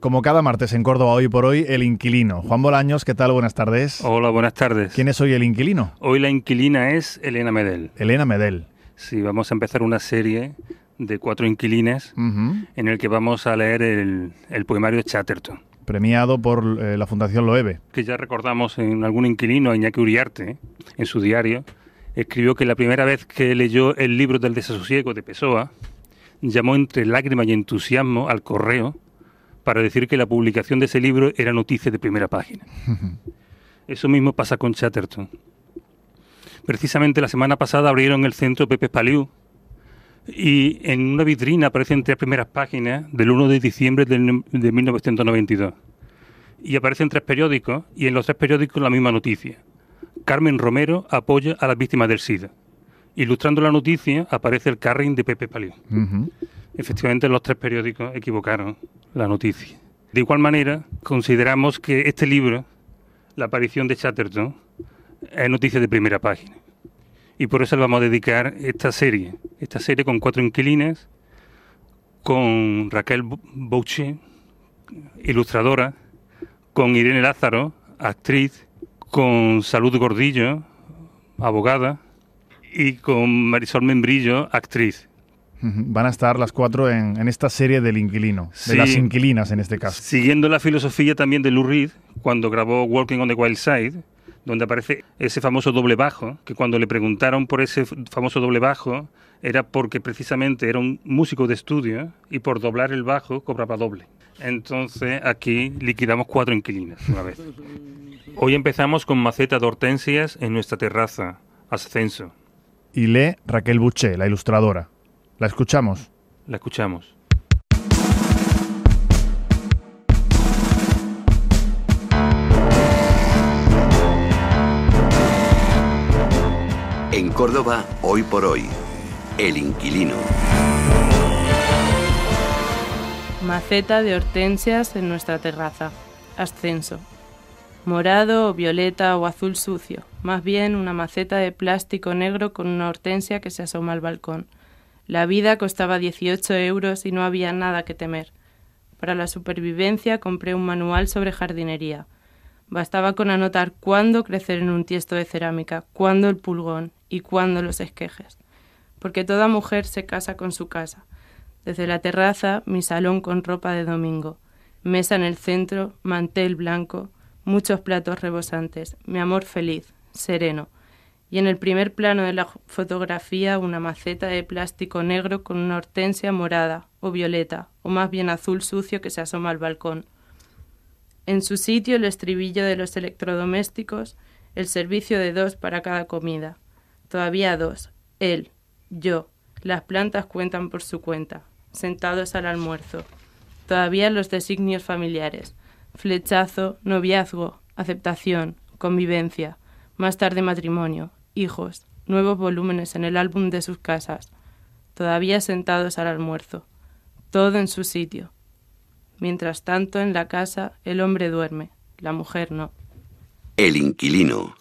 Como cada martes en Córdoba, hoy por hoy, el inquilino. Juan Bolaños, ¿qué tal? Buenas tardes. Hola, buenas tardes. ¿Quién es hoy el inquilino? Hoy la inquilina es Elena Medel. Elena Medel. Sí, vamos a empezar una serie de cuatro inquilines en el que vamos a leer el, poemario Chatterton. Premiado por eh, la Fundación Loewe. Que ya recordamos en algún inquilino, Iñaki Uriarte, en su diario, escribió que la primera vez que leyó el libro del desasosiego de Pessoa, llamó entre lágrima y entusiasmo al correo para decir que la publicación de ese libro era noticia de primera página. Eso mismo pasa con Chatterton. Precisamente la semana pasada abrieron el centro Pepe Paliu y en una vitrina aparecen tres primeras páginas del 1 de diciembre de 1992. Y aparecen tres periódicos y en los tres periódicos la misma noticia. Carmen Romero apoya a las víctimas del SIDA. Ilustrando la noticia aparece el carring de Pepe Paliu efectivamente los tres periódicos equivocaron la noticia. De igual manera, consideramos que este libro, la aparición de Chatterton, es noticia de primera página. Y por eso le vamos a dedicar esta serie, esta serie con cuatro inquilines, con Raquel Boucher, ilustradora, con Irene Lázaro, actriz, con Salud Gordillo, abogada, y con Marisol Membrillo, actriz. Van a estar las cuatro en, esta serie del inquilino, de las inquilinas en este caso. Siguiendo la filosofía también de Lou Reed, cuando grabó Walking on the Wild Side, donde aparece ese famoso doble bajo, que cuando le preguntaron por ese famoso doble bajo, era porque precisamente era un músico de estudio y por doblar el bajo cobraba doble. Entonces aquí liquidamos cuatro inquilinas una vez. Hoy empezamos con maceta de hortensias en nuestra terraza, ascenso. Y lee Raquel Buché, la ilustradora. La escuchamos. La escuchamos. En Córdoba, hoy por hoy, el inquilino. Maceta de hortensias en nuestra terraza. Ascenso. Morado, violeta o azul sucio. Más bien una maceta de plástico negro con una hortensia que se asoma al balcón. La vida costaba 18 euros y no había nada que temer. Para la supervivencia compré un manual sobre jardinería. Bastaba con anotar cuándo crecer en un tiesto de cerámica, cuándo el pulgón y cuándo los esquejes. Porque toda mujer se casa con su casa. Desde la terraza, mi salón con ropa de domingo. Mesa en el centro, mantel blanco, muchos platos rebosantes, mi amor feliz, sereno, y en el primer plano de la fotografía una maceta de plástico negro con una hortensia morada o violeta, o más bien azul sucio que se asoma al balcón. En su sitio el estribillo de los electrodomésticos, el servicio de dos para cada comida. Todavía dos, él, yo, las plantas cuentan por su cuenta, sentados al almuerzo. Todavía los designios familiares, flechazo, noviazgo, aceptación, convivencia, más tarde matrimonio, hijos, nuevos volúmenes en el álbum de sus casas, todavía sentados al almuerzo, todo en su sitio. Mientras tanto, en la casa, el hombre duerme, la mujer no. El inquilino.